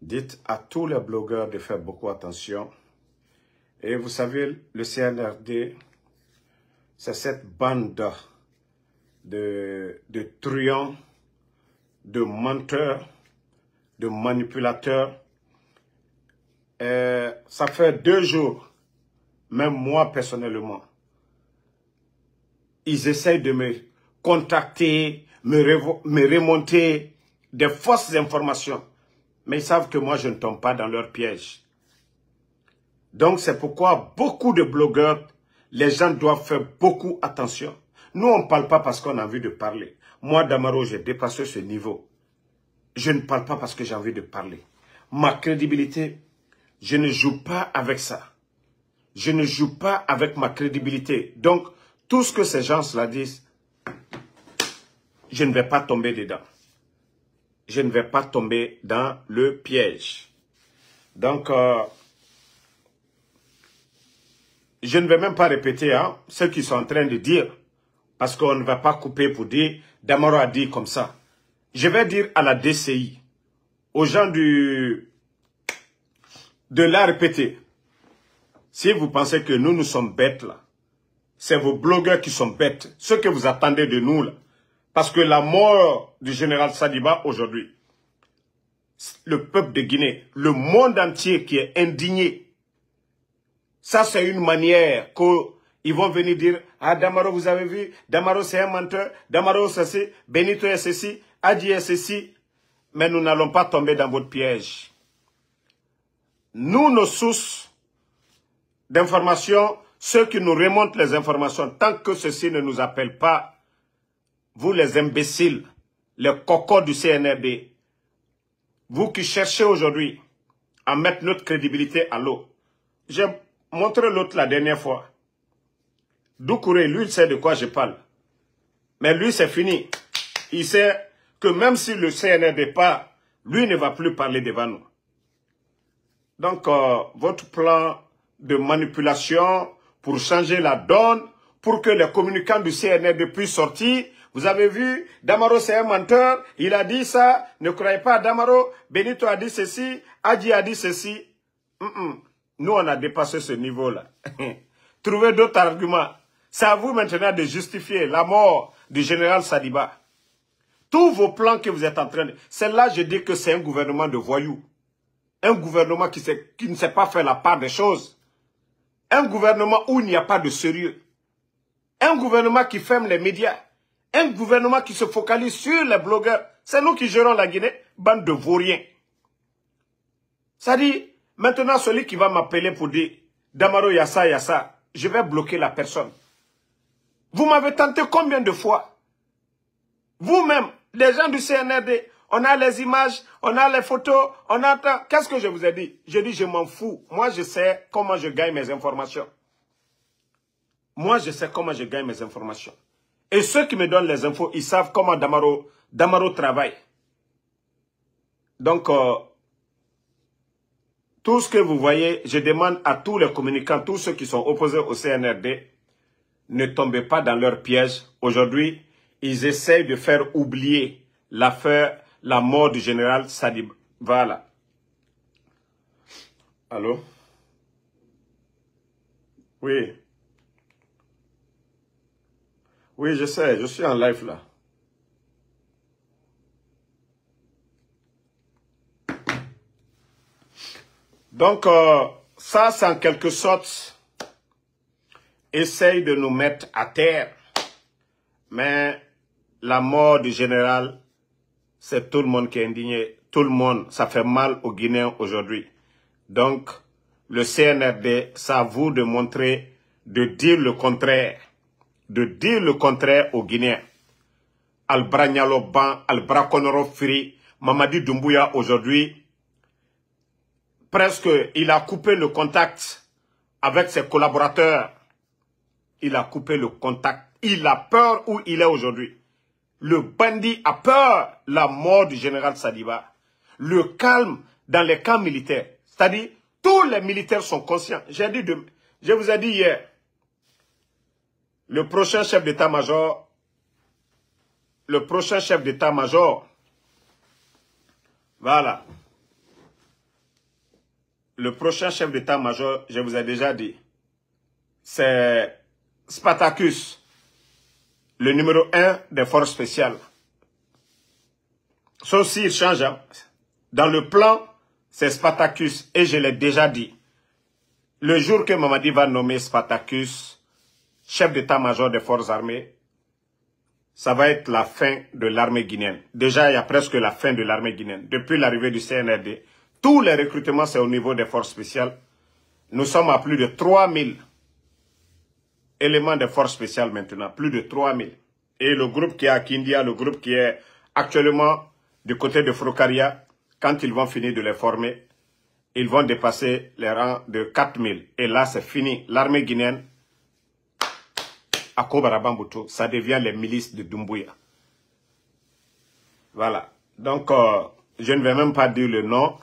dites à tous les blogueurs de faire beaucoup attention. Et vous savez, le CNRD, c'est cette bande de, truands, de menteurs, de manipulateurs. ça fait deux jours, même moi personnellement, ils essayent de me contacter, me, me remonter des fausses informations mais ils savent que moi, je ne tombe pas dans leur piège. Donc, c'est pourquoi beaucoup de blogueurs, les gens doivent faire beaucoup attention. Nous, on ne parle pas parce qu'on a envie de parler. Moi, Damaro, j'ai dépassé ce niveau. Je ne parle pas parce que j'ai envie de parler. Ma crédibilité, je ne joue pas avec ça. Je ne joue pas avec ma crédibilité. Donc, tout ce que ces gens cela disent, je ne vais pas tomber dedans je ne vais pas tomber dans le piège. Donc, euh, je ne vais même pas répéter hein, ce qu'ils sont en train de dire, parce qu'on ne va pas couper pour dire, Damaro a dit comme ça. Je vais dire à la DCI, aux gens du, de la répéter. Si vous pensez que nous, nous sommes bêtes là, c'est vos blogueurs qui sont bêtes. Ce que vous attendez de nous là, parce que la mort du général Sadiba aujourd'hui, le peuple de Guinée, le monde entier qui est indigné, ça c'est une manière qu'ils vont venir dire « Ah Damaro, vous avez vu, Damaro c'est un menteur, Damaro c'est ceci, Benito est ceci, Adi est ceci. » Mais nous n'allons pas tomber dans votre piège. Nous, nos sources d'informations, ceux qui nous remontent les informations, tant que ceci ne nous appelle pas vous les imbéciles, les cocos du CNRD, e vous qui cherchez aujourd'hui à mettre notre crédibilité à l'eau. J'ai montré l'autre la dernière fois. Doucouré, lui, il sait de quoi je parle. Mais lui, c'est fini. Il sait que même si le CNRD e part, lui ne va plus parler devant nous. Donc, euh, votre plan de manipulation pour changer la donne, pour que les communicants du CNRD e puissent sortir, vous avez vu, Damaro c'est un menteur, il a dit ça, ne croyez pas Damaro, Benito a dit ceci, Adji a dit ceci. Mm, mm. Nous, on a dépassé ce niveau-là. Trouvez d'autres arguments. C'est à vous maintenant de justifier la mort du général Saliba. Tous vos plans que vous êtes en train de... celle là je dis que c'est un gouvernement de voyous. Un gouvernement qui, qui ne sait pas faire la part des choses. Un gouvernement où il n'y a pas de sérieux. Un gouvernement qui ferme les médias un gouvernement qui se focalise sur les blogueurs. C'est nous qui gérons la Guinée, bande de vauriens. Ça dit, maintenant celui qui va m'appeler pour dire « Damaro y y a ça, il il a ça », je vais bloquer la personne. Vous m'avez tenté combien de fois Vous-même, les gens du CNRD, on a les images, on a les photos, on attend. Qu'est-ce que je vous ai dit Je dis, je m'en fous. Moi, je sais comment je gagne mes informations. Moi, je sais comment je gagne mes informations. Et ceux qui me donnent les infos, ils savent comment Damaro, travaille. Donc, euh, tout ce que vous voyez, je demande à tous les communicants, tous ceux qui sont opposés au CNRD, ne tombez pas dans leur piège. Aujourd'hui, ils essayent de faire oublier l'affaire, la mort du général Sadib. Voilà. Allô? Oui. Oui, je sais, je suis en live là. Donc, euh, ça, c'est en quelque sorte, essaye de nous mettre à terre. Mais la mort du général, c'est tout le monde qui est indigné. Tout le monde, ça fait mal aux Guinéens aujourd'hui. Donc, le CNRD, ça vous de montrer, de dire le contraire de dire le contraire aux Guinéens. al Ban, al Firi, Mamadi Doumbouya aujourd'hui, presque il a coupé le contact avec ses collaborateurs. Il a coupé le contact. Il a peur où il est aujourd'hui. Le bandit a peur la mort du général Sadiba. Le calme dans les camps militaires. C'est-à-dire, tous les militaires sont conscients. J'ai dit, de, je vous ai dit hier, le prochain chef d'état-major, le prochain chef d'état-major, voilà, le prochain chef d'état-major, je vous ai déjà dit, c'est Spartacus, le numéro un des forces spéciales. Sauf s'il change, hein. dans le plan, c'est Spartacus, et je l'ai déjà dit. Le jour que Mamadi va nommer Spartacus, chef d'état-major des forces armées, ça va être la fin de l'armée guinéenne. Déjà, il y a presque la fin de l'armée guinéenne. Depuis l'arrivée du CNRD, tous les recrutements, c'est au niveau des forces spéciales. Nous sommes à plus de 3000 éléments des forces spéciales maintenant, plus de 3000. Et le groupe qui est à Kindia, le groupe qui est actuellement du côté de Frocaria, quand ils vont finir de les former, ils vont dépasser les rangs de 4000. Et là, c'est fini. L'armée guinéenne à Kobarabambuto, ça devient les milices de Dumbuya. Voilà. Donc, euh, je ne vais même pas dire le nom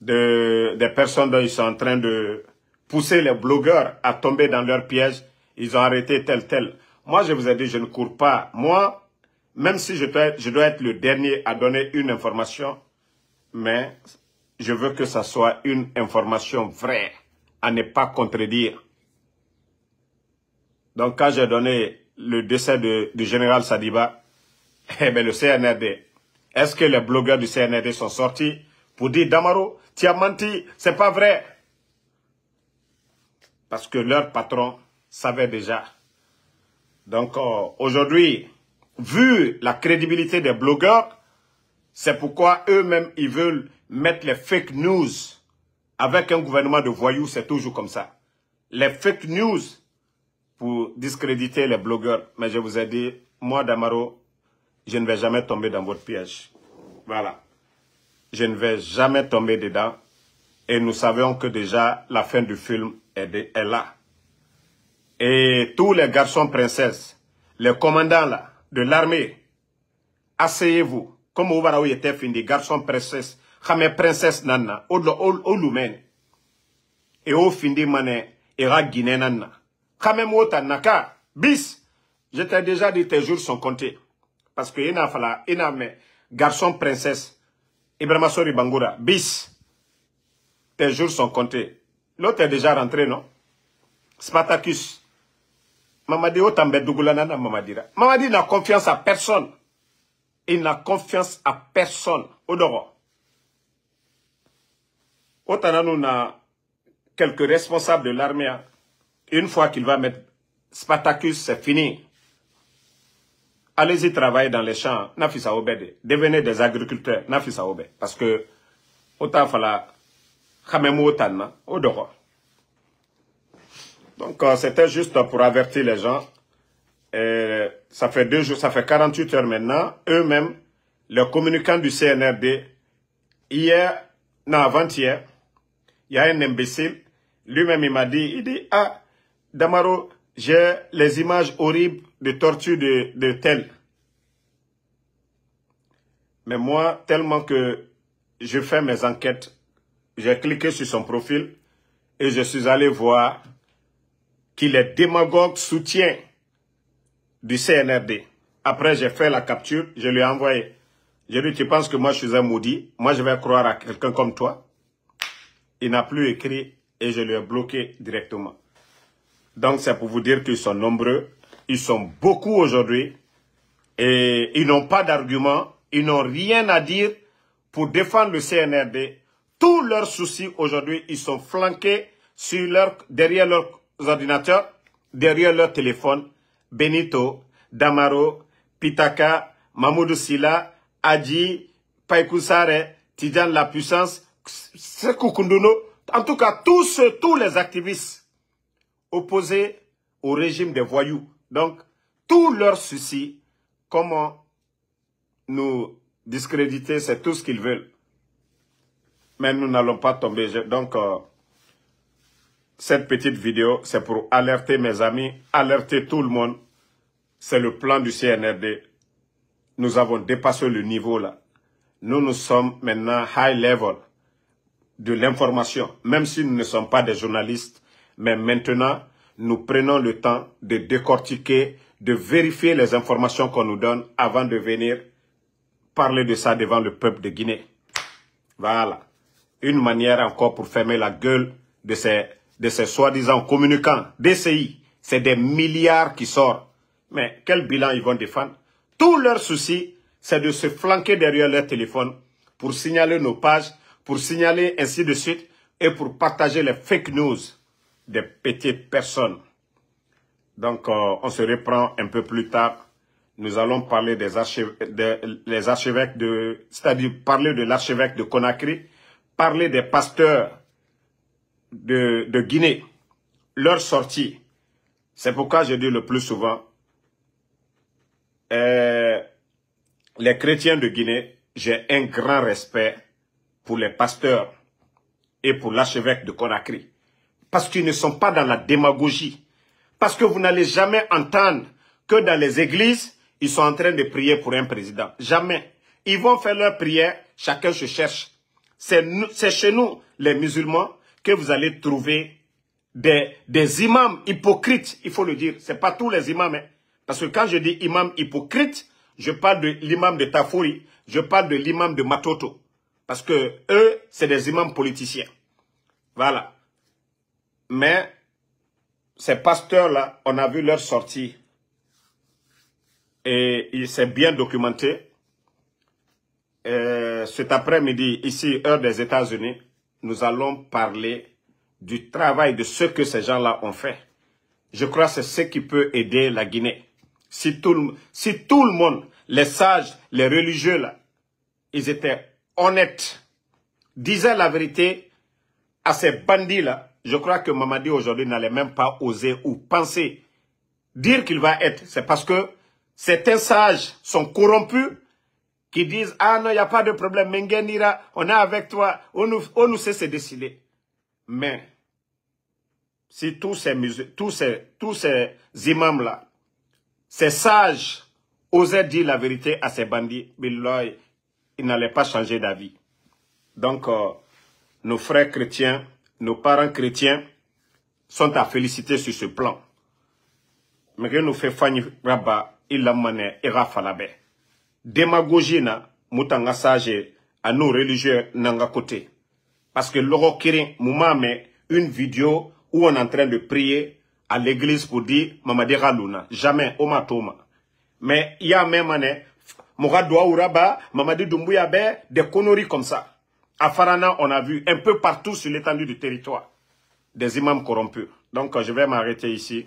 de, des personnes dont ils sont en train de pousser les blogueurs à tomber dans leur piège. Ils ont arrêté tel, tel. Moi, je vous ai dit, je ne cours pas. Moi, même si je dois, je dois être le dernier à donner une information, mais je veux que ça soit une information vraie, à ne pas contredire. Donc quand j'ai donné le décès de, du général Sadiba, eh ben, le CNRD, est-ce que les blogueurs du CNRD sont sortis pour dire Damaro, tu as menti, c'est pas vrai Parce que leur patron savait déjà. Donc euh, aujourd'hui, vu la crédibilité des blogueurs, c'est pourquoi eux-mêmes, ils veulent mettre les fake news. Avec un gouvernement de voyous, c'est toujours comme ça. Les fake news pour discréditer les blogueurs. Mais je vous ai dit, moi, Damaro, je ne vais jamais tomber dans votre piège. Voilà. Je ne vais jamais tomber dedans. Et nous savons que déjà, la fin du film est, là. Et tous les garçons princesses, les commandants là, de l'armée, asseyez-vous. Comme vous voyez, était fini, garçons princesses, comme princesse nana, au Et au fin mané, et Guinée nana. Naka, bis, je t'ai déjà dit tes jours sont comptés. Parce que Ina Fala, Ina Me, garçon princesse, Ibrahim Sori Bangura bis, tes jours sont comptés. L'autre est déjà rentré, non Spartacus, Mamadi Otambe Mamadira. Mamadi n'a confiance à personne. Il n'a confiance à personne. Odoro. nous quelques responsables de l'armée. Hein. Une fois qu'il va mettre Spartacus, c'est fini. Allez-y travailler dans les champs, Nafisa Obede. Devenez des agriculteurs, Nafisa Obede. Parce que, autant fala, au dehors. Donc, euh, c'était juste pour avertir les gens. ça fait deux jours, ça fait 48 heures maintenant. Eux-mêmes, les communicants du CNRD, hier, non, avant-hier, il y a un imbécile. Lui-même, il m'a dit, il dit, ah, Damaro, j'ai les images horribles de torture de, de tel. Mais moi, tellement que je fais mes enquêtes, j'ai cliqué sur son profil et je suis allé voir qu'il est démagogue soutien du CNRD. Après, j'ai fait la capture, je lui ai envoyé. Je lui ai dit, tu penses que moi je suis un maudit Moi je vais croire à quelqu'un comme toi Il n'a plus écrit et je lui ai bloqué directement. Donc c'est pour vous dire qu'ils sont nombreux, ils sont beaucoup aujourd'hui, et ils n'ont pas d'argument, ils n'ont rien à dire pour défendre le CNRD. Tous leurs soucis aujourd'hui, ils sont flanqués sur leur, derrière leurs ordinateurs, derrière leurs téléphones. Benito, Damaro, Pitaka, Mamoudou Silla, Adji, Paikousare, Tidjan La Puissance, Sekou En tout cas, tous, tous les activistes opposés au régime des voyous. Donc, tout leur souci, comment nous discréditer, c'est tout ce qu'ils veulent. Mais nous n'allons pas tomber. Donc, euh, cette petite vidéo, c'est pour alerter mes amis, alerter tout le monde. C'est le plan du CNRD. Nous avons dépassé le niveau là. Nous, nous sommes maintenant high level de l'information. Même si nous ne sommes pas des journalistes, mais maintenant, nous prenons le temps de décortiquer, de vérifier les informations qu'on nous donne avant de venir parler de ça devant le peuple de Guinée. Voilà. Une manière encore pour fermer la gueule de ces, soi-disant communicants, DCI. C'est des milliards qui sortent. Mais quel bilan ils vont défendre Tout leur souci, c'est de se flanquer derrière leur téléphone pour signaler nos pages, pour signaler ainsi de suite et pour partager les fake news des petites personnes. Donc, euh, on se reprend un peu plus tard. Nous allons parler des archevêques de, c'est-à-dire parler de l'archevêque de Conakry, parler des pasteurs de, Guinée, leur sortie. C'est pourquoi je dis le plus souvent, euh, les chrétiens de Guinée, j'ai un grand respect pour les pasteurs et pour l'archevêque de Conakry parce qu'ils ne sont pas dans la démagogie. Parce que vous n'allez jamais entendre que dans les églises, ils sont en train de prier pour un président. Jamais. Ils vont faire leur prière, chacun se cherche. C'est chez nous, les musulmans, que vous allez trouver des, imams hypocrites, il faut le dire. Ce n'est pas tous les imams. Hein. Parce que quand je dis imam hypocrite, je parle de l'imam de Tafouri, je parle de l'imam de Matoto. Parce que eux, c'est des imams politiciens. Voilà. Mais ces pasteurs-là, on a vu leur sortie. Et il s'est bien documenté. Euh, cet après-midi, ici, heure des États-Unis, nous allons parler du travail de ce que ces gens-là ont fait. Je crois que c'est ce qui peut aider la Guinée. Si tout, le, si tout le monde, les sages, les religieux, là, ils étaient honnêtes, disaient la vérité à ces bandits-là, je crois que Mamadi aujourd'hui n'allait même pas oser ou penser dire qu'il va être. C'est parce que certains sages sont corrompus qui disent « Ah non, il n'y a pas de problème, Mengenira, on est avec toi, on nous, on nous sait se décider. » Mais si tous ces, tous ces, tous ces imams-là, ces sages osaient dire la vérité à ces bandits, ils n'allaient pas changer d'avis. Donc, euh, nos frères chrétiens, nos parents chrétiens sont à féliciter sur ce plan. Mais que nous fait Fanny Rabba, il la mané et Rafalabe. Démagogie na, moutanga à nos religieux nanga côté. Parce que l'oro kirin, moumame, une vidéo où on est en train de prier à l'église pour dire Mamadera Luna. Jamais, Oma Toma. Mais il y a même année, ou Rabba, Mamadi Doumbouya des conneries comme ça. À Farana, on a vu un peu partout sur l'étendue du territoire des imams corrompus. Donc je vais m'arrêter ici.